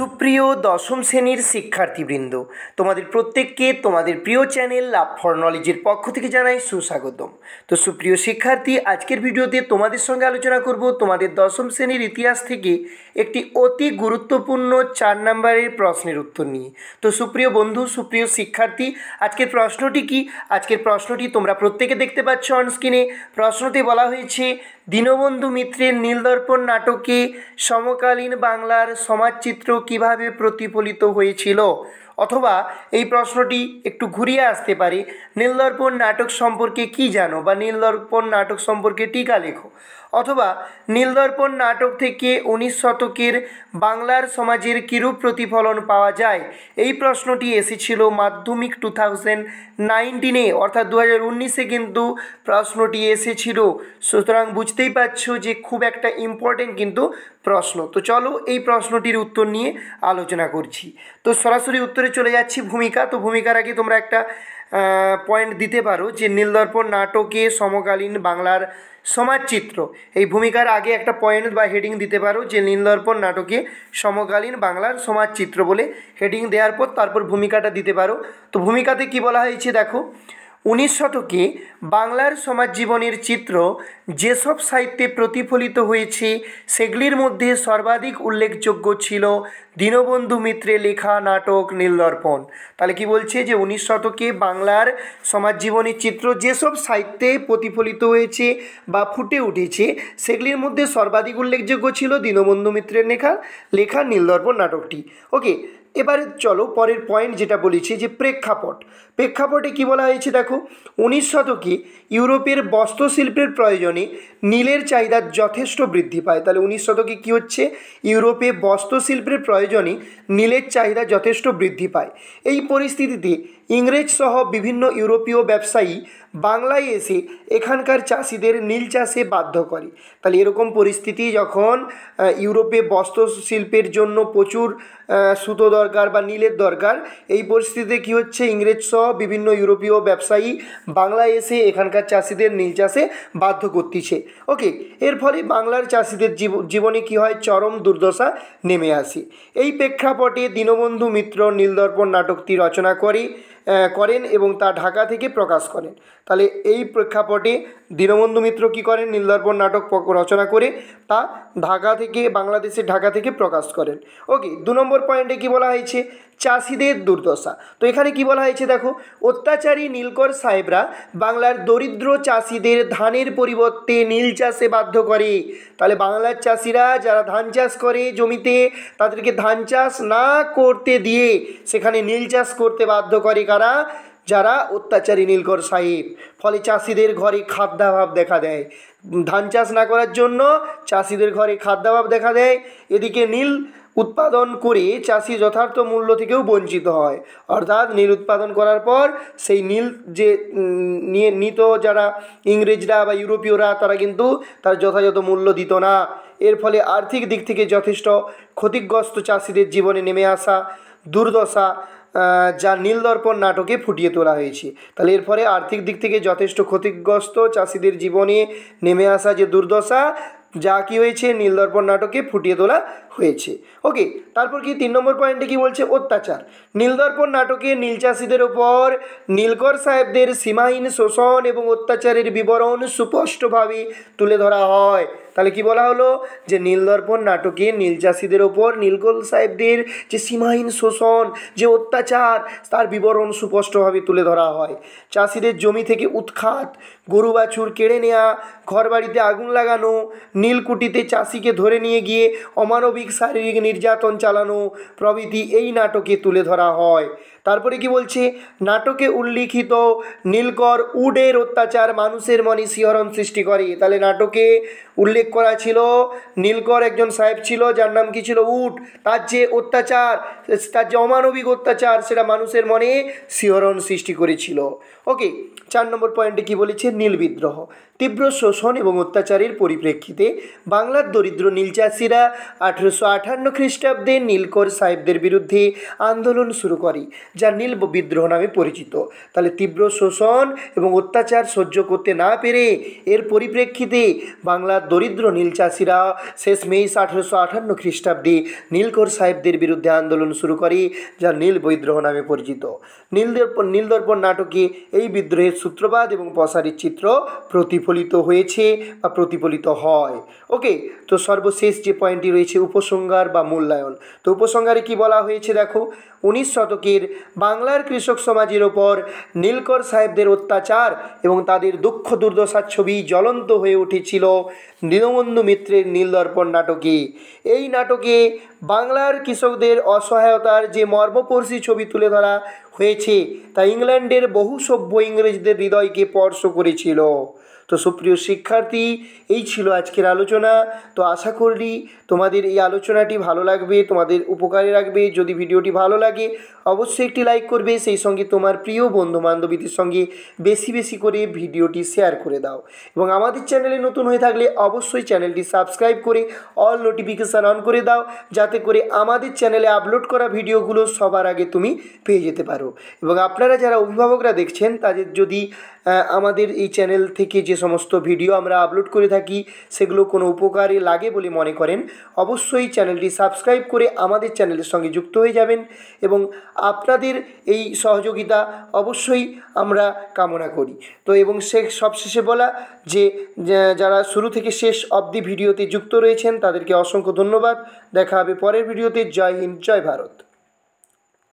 সুপ্রিয় দশম শ্রেণীর শিক্ষার্থীবৃন্দ তোমাদের প্রত্যেককে তোমাদের প্রিয় চ্যানেল লাভ ফর নলেজের পক্ষ থেকে জানাই সুস্বাগতম তো সুপ্রিয় শিক্ষার্থী আজকের ভিডিওতে তোমাদের সঙ্গে আলোচনা করব তোমাদের দশম শ্রেণীর ইতিহাস থেকে একটি অতি গুরুত্বপূর্ণ চার নম্বরের প্রশ্নের উত্তর নিয়ে তো সুপ্রিয় বন্ধু সুপ্রিয় শিক্ষার্থী আজকের প্রশ্নটি কি আজকের প্রশ্নটি তোমরা প্রত্যেকে দেখতে পাচ্ছ অনস্ক্রিনে প্রশ্নটি বলা হয়েছে দীনবন্ধু মিত্রের নীলদর্পণ নাটকে সমকালীন বাংলার সমাজচিত্র কিভাবে প্রতিফলিত হয়েছিল অথবা এই প্রশ্নটি একটু ঘুরিয়ে আসতে পারে নীলদর্পণ নাটক সম্পর্কে কি জানো বা নীলদর্পণ নাটক সম্পর্কে টিকা লেখো অথবা নীলদর্পণ নাটক থেকে উনিশ শতকের বাংলার সমাজের কিরূপ প্রতিফলন পাওয়া যায় এই প্রশ্নটি এসেছিল মাধ্যমিক টু থাউজেন্ড নাইনটিনে অর্থাৎ দু হাজার উনিশে কিন্তু প্রশ্নটি এসেছিল সুতরাং বুঝতেই পারছো যে খুব একটা ইম্পর্টেন্ট কিন্তু প্রশ্ন তো চলো এই প্রশ্নটির উত্তর নিয়ে আলোচনা করছি তো সরাসরি উত্তরে চলে যাচ্ছি ভূমিকা তো ভূমিকার আগে তোমরা একটা পয়েন্ট দিতে পারো যে নীলদর্পণ নাটকে সমকালীন বাংলার সমাজচিত্র এই ভূমিকার আগে একটা পয়েন্ট বা হেডিং দিতে পারো যে নীলদর্পণ নাটকে সমকালীন বাংলার সমাজচিত্র বলে হেডিং দেওয়ার পর তারপর ভূমিকাটা দিতে পারো তো ভূমিকাতে কি বলা হয়েছে দেখো উনিশ শতকে বাংলার সমাজ জীবনের চিত্র যেসব সাহিত্যে প্রতিফলিত হয়েছে সেগুলির মধ্যে সর্বাধিক উল্লেখযোগ্য ছিল দীনবন্ধু মিত্রে লেখা নাটক নীলদর্পণ তাহলে কি বলছে যে উনিশ শতকে বাংলার সমাজ জীবনের চিত্র যেসব সাহিত্যে প্রতিফলিত হয়েছে বা ফুটে উঠেছে সেগুলির মধ্যে সর্বাধিক উল্লেখযোগ্য ছিল দীনবন্ধু মিত্রের লেখা লেখা নীলদর্পণ নাটকটি ওকে এবারে চলো পরের পয়েন্ট যেটা বলেছি যে প্রেক্ষাপট প্রেক্ষাপটে কি বলা হয়েছে দেখো উনিশ শতকে ইউরোপের বস্ত্রশিল্পের প্রয়োজনে নীলের চাহিদা যথেষ্ট বৃদ্ধি পায় তাহলে উনিশ শতকে কী হচ্ছে ইউরোপে বস্ত্রশিল্পের প্রয়োজনে নীলের চাহিদা যথেষ্ট বৃদ্ধি পায় এই পরিস্থিতিতে ইংরেজ সহ বিভিন্ন ইউরোপীয় ব্যবসায়ী বাংলায় এসে এখানকার চাষিদের নীল চাষে বাধ্য করে তাহলে এরকম পরিস্থিতি যখন ইউরোপে বস্ত্র শিল্পের জন্য প্রচুর সুতো দরকার বা নীলের দরকার এই পরিস্থিতিতে কী হচ্ছে ইংরেজ সহ বিভিন্ন ইউরোপীয় ব্যবসায়ী বাংলায় এসে এখানকার চাষিদের নীল চাষে বাধ্য করতেছে ওকে এর ফলে বাংলার চাষিদের জীবনে কী হয় চরম দুর্দশা নেমে আসে এই প্রেক্ষাপটে দীনবন্ধু মিত্র নীলদর্পণ নাটকটি রচনা করে করেন এবং তা ঢাকা থেকে প্রকাশ করেন তাহলে এই প্রেক্ষাপটে দীনবন্ধু মিত্র কী করেন নীলদর্পণ নাটক রচনা করে তা ঢাকা থেকে বাংলাদেশের ঢাকা থেকে প্রকাশ করেন ওকে দু নম্বর পয়েন্টে কি বলা হয়েছে চাষিদের দুর্দশা তো এখানে কি বলা হয়েছে দেখো অত্যাচারী নীলকর সাহেবরা বাংলার দরিদ্র চাষিদের ধানের পরিবর্তে নীল চাষে বাধ্য করে তাহলে বাংলার চাষিরা যারা ধান চাষ করে জমিতে তাদেরকে ধান চাষ না করতে দিয়ে সেখানে নীল চাষ করতে বাধ্য করে কারা যারা অত্যাচারী নীলকর সাহেব ফলে চাষিদের ঘরে খাদ্যাভাব দেখা দেয় ধান চাষ না করার জন্য চাষিদের ঘরে খাদ্যাভাব দেখা দেয় এদিকে নীল উৎপাদন করে চাষি যথার্থ মূল্য থেকেও বঞ্চিত হয় অর্থাৎ নীল উৎপাদন করার পর সেই নীল যে নিয়ে নিত যারা ইংরেজরা বা ইউরোপীয়রা তারা কিন্তু তার যথাযথ মূল্য দিত না এর ফলে আর্থিক দিক থেকে যথেষ্ট ক্ষতিগ্রস্ত চাষিদের জীবনে নেমে আসা দুর্দশা যা নীল দর্পণ নাটকে ফুটিয়ে তোলা হয়েছে তাহলে এর ফলে আর্থিক দিক থেকে যথেষ্ট ক্ষতিগ্রস্ত চাষিদের জীবনে নেমে আসা যে দুর্দশা যা কী হয়েছে নীল দর্পণ নাটকে ফুটিয়ে তোলা হয়েছে ওকে তারপর কি তিন নম্বর পয়েন্টে কি বলছে অত্যাচার নীলদর্পণ নাটকে নীলচাষিদের ওপর নীলকর সাহেবদের সীমাহীন শোষণ এবং অত্যাচারের বিবরণ সুস্পষ্টভাবে তুলে ধরা হয় তাহলে কি বলা হলো যে নীলদর্পণ নাটকে নীলচাষিদের ওপর নীলকর সাহেবদের যে সীমাহীন শোষণ যে অত্যাচার তার বিবরণ সুস্পষ্টভাবে তুলে ধরা হয় চাষিদের জমি থেকে উৎখাত গরু বাছুর কেড়ে নেওয়া ঘরবাড়িতে আগুন লাগানো নীলকুটিতে চাষিকে ধরে নিয়ে গিয়ে অমানবিক শারীরিক নির্যাতন চালানো প্রভৃতি এই নাটকে তুলে ধরা হয় তারপরে কি বলছে নাটকে উল্লিখিত নীলকর উডের অত্যাচার মানুষের মনে শিহরণ সৃষ্টি করে তাহলে নাটকে উল্লেখ করা ছিল নীলকর একজন সাহেব ছিল যার নাম কি ছিল উট তার যে অত্যাচার তার যে অমানবিক অত্যাচার সেটা মানুষের মনে শিহরণ সৃষ্টি করেছিল ওকে চার নম্বর পয়েন্টে কি বলেছে নীল বিদ্রোহ তীব্র শোষণ এবং অত্যাচারের পরিপ্রেক্ষিতে বাংলার দরিদ্র নীলচাষিরা আঠেরোশো আঠান্ন খ্রিস্টাব্দে নীলকর সাহেবদের বিরুদ্ধে আন্দোলন শুরু করে যা নীল বিদ্রোহ নামে পরিচিত তাহলে তীব্র শোষণ এবং অত্যাচার সহ্য করতে না পেরে এর পরিপ্রেক্ষিতে বাংলার দরিদ্র নীলচাষিরা মেষ আঠেরোশো আঠান্ন খ্রিস্টাব্দে নীলকর সাহেবদের বিরুদ্ধে আন্দোলন শুরু করে যা নীল বিদ্রোহ নামে পরিচিত নীলদর্পণ নীলদর্পণ নাটকে এই বিদ্রোহের সূত্রপাত এবং প্রসারের চিত্র প্রতিফল প্রতিফলিত হয়েছে বা প্রতিফলিত হয় ওকে তো সর্বশেষ যে পয়েন্টটি রয়েছে উপসংহার বা মূল্যায়ন তো উপসংহারে কি বলা হয়েছে দেখো উনিশ শতকের বাংলার কৃষক সমাজের ওপর নীলকর সাহেবদের অত্যাচার এবং তাদের দুঃখ দুর্দশার ছবি জ্বলন্ত হয়ে উঠেছিল দীনবন্ধু মিত্রের নীলদর্পণ নাটকে এই নাটকে বাংলার কৃষকদের অসহায়তার যে মর্মপর্শী ছবি তুলে ধরা হয়েছে তা ইংল্যান্ডের বহু সভ্য ইংরেজদের হৃদয়কে স্পর্শ করেছিল তো সুপ্রিয় শিক্ষার্থী এই ছিল আজকের আলোচনা তো আশা করি তোমাদের এই আলোচনাটি ভালো লাগবে তোমাদের উপকারে রাখবে যদি ভিডিওটি ভালো লাগে অবশ্যই একটি লাইক করবে সেই সঙ্গে তোমার প্রিয় বন্ধু বান্ধবীদের সঙ্গে বেশি বেশি করে ভিডিওটি শেয়ার করে দাও এবং আমাদের চ্যানেলে নতুন হয়ে থাকলে অবশ্যই চ্যানেলটি সাবস্ক্রাইব করে অল নোটিফিকেশান অন করে দাও যাতে করে আমাদের চ্যানেলে আপলোড করা ভিডিওগুলো সবার আগে তুমি পেয়ে যেতে পারো এবং আপনারা যারা অভিভাবকরা দেখছেন তাদের যদি আমাদের এই চ্যানেল থেকে যে সমস্ত ভিডিও আমরা আপলোড করে থাকি সেগুলো কোনো উপকারে লাগে বলে মনে করেন অবশ্যই চ্যানেলটি সাবস্ক্রাইব করে আমাদের চ্যানেলের সঙ্গে যুক্ত হয়ে যাবেন এবং আপনাদের এই সহযোগিতা অবশ্যই আমরা কামনা করি তো এবং সে সবশেষে বলা যে যারা শুরু থেকে শেষ অবধি ভিডিওতে যুক্ত রয়েছেন তাদেরকে অসংখ্য ধন্যবাদ দেখা হবে পরের ভিডিওতে জয় হিন্দ জয় ভারত